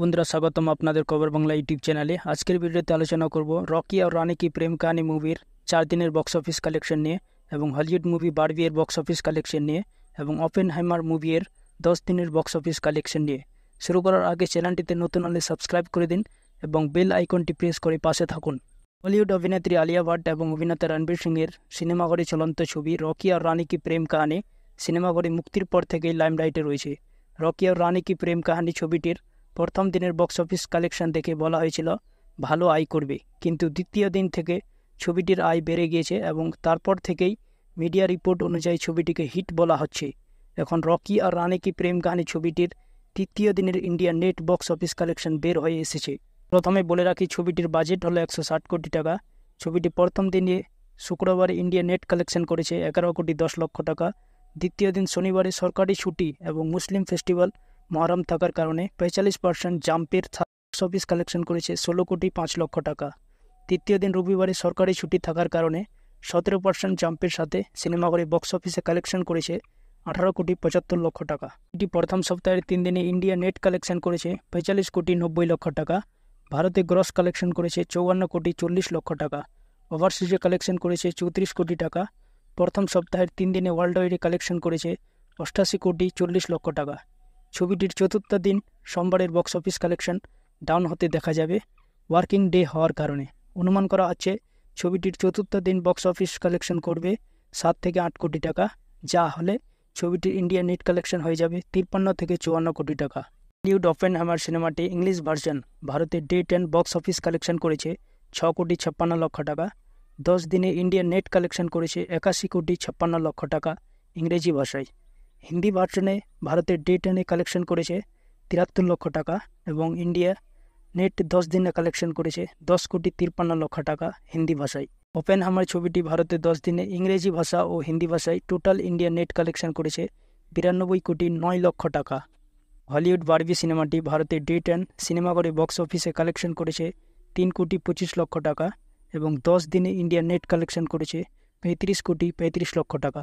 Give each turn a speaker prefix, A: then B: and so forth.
A: বন্ধুরা স্বাগতম আপনাদের কবর বাংলা ইউটিউব চ্যানেলে আজকের ভিডিওতে আলোচনা করব রকি আর রানি কি প্রেম কাহানি মুভির চার দিনের বক্স অফিস কালেকশন নিয়ে এবং হলিউড মুভি বারবি এর বক্স অফিস কালেকশন নিয়ে এবং ওপেন হাইমার মুভি এর দশ দিনের বক্স অফিস কালেকশন নিয়ে শুরু করার আগে চ্যানেলটিতে নতুন হলে সাবস্ক্রাইব করে দিন এবং বেল আইকনটি প্রেস করে পাশে থাকুন হলিউড অভিনেত্রী আলিয়া ভাট এবং অভিনেতা রণবীর সিংয়ের সিনেমাঘরে চলন্ত ছবি রকি আর রানি কি প্রেম কাহানি সিনেমাঘরে মুক্তির পর থেকেই লাইমলাইটে রয়েছে রকি আর রানি কি প্রেম কাহানি ছবিটির প্রথম দিনের বক্স অফিস কালেকশন দেখে বলা হয়েছিল ভালো আয় করবে কিন্তু দ্বিতীয় দিন থেকে ছবিটির আয় বেড়ে গিয়েছে এবং তারপর থেকেই মিডিয়া রিপোর্ট অনুযায়ী ছবিটিকে হিট বলা হচ্ছে এখন রকি আর রানে কি প্রেম গানে ছবিটির তৃতীয় দিনের India net box office collection বের হয়ে এসেছে প্রথমে বলে রাখি ছবিটির বাজেট হলো একশো কোটি টাকা ছবিটি প্রথম দিনে শুক্রবারে ইন্ডিয়া নেট কালেকশন করেছে এগারো কোটি দশ লক্ষ টাকা দ্বিতীয় দিন শনিবারে সরকারি ছুটি এবং মুসলিম ফেস্টিভ্যাল মহরম থাকার কারণে পঁয়তাল্লিশ পার্সেন্ট জাম্পের বক্স অফিস কালেকশন করেছে ষোলো কোটি পাঁচ লক্ষ টাকা তৃতীয় দিন রবিবারে সরকারি ছুটি থাকার কারণে সতেরো পার্সেন্ট জাম্পের সাথে সিনেমাঘরে বক্স অফিসে কালেকশন করেছে আঠারো কোটি পঁচাত্তর লক্ষ টাকা এটি প্রথম সপ্তাহের তিন দিনে ইন্ডিয়া নেট কালেকশন করেছে পঁয়তাল্লিশ কোটি নব্বই লক্ষ টাকা ভারতে গ্রস কালেকশন করেছে চৌয়ান্ন কোটি চল্লিশ লক্ষ টাকা ওভারসিজে কালেকশন করেছে চৌত্রিশ কোটি টাকা প্রথম সপ্তাহের তিন দিনে ওয়ার্ল্ড ওয়াইডে কালেকশন করেছে অষ্টাশি কোটি চল্লিশ লক্ষ টাকা ছবিটির চতুর্থ দিন সোমবারের বক্স অফিস কালেকশন ডাউন হতে দেখা যাবে ওয়ার্কিং ডে হওয়ার কারণে অনুমান করা হচ্ছে ছবিটির চতুর্থ দিন বক্স অফিস কালেকশন করবে সাত থেকে আট কোটি টাকা যা হলে ছবিটির ইন্ডিয়া নেট কালেকশন হয়ে যাবে তিপ্পান্ন থেকে চুয়ান্ন কোটি টাকা নিউ ডফেন হ্যামার সিনেমাটি ইংলিশ ভার্সন ভারতে day ten box office collection করেছে ছ কোটি ছাপ্পান্ন লক্ষ টাকা দশ দিনে ইন্ডিয়া নেট কালেকশন করেছে একাশি কোটি ছাপ্পান্ন লক্ষ টাকা ইংরেজি ভাষায় হিন্দি ভার্সনে ভারতের ডে টেনে কালেকশন করেছে তিরাত্তর লক্ষ টাকা এবং ইন্ডিয়া নেট দশ দিনে কালেকশন করেছে দশ কোটি তিরপান্ন লক্ষ টাকা হিন্দি ভাষায় ওপেন হামার ছবিটি ভারতে দশ দিনে ইংরেজি ভাষা ও হিন্দি ভাষায় টোটাল ইন্ডিয়া নেট কালেকশন করেছে বিরানব্বই কোটি নয় লক্ষ টাকা হলিউড বার্বি সিনেমাটি ভারতে ডে টেন সিনেমাঘরে বক্স অফিসে কালেকশন করেছে তিন কোটি পঁচিশ লক্ষ টাকা এবং দশ দিনে ইন্ডিয়া নেট কালেকশন করেছে পঁয়ত্রিশ কোটি পঁয়ত্রিশ লক্ষ টাকা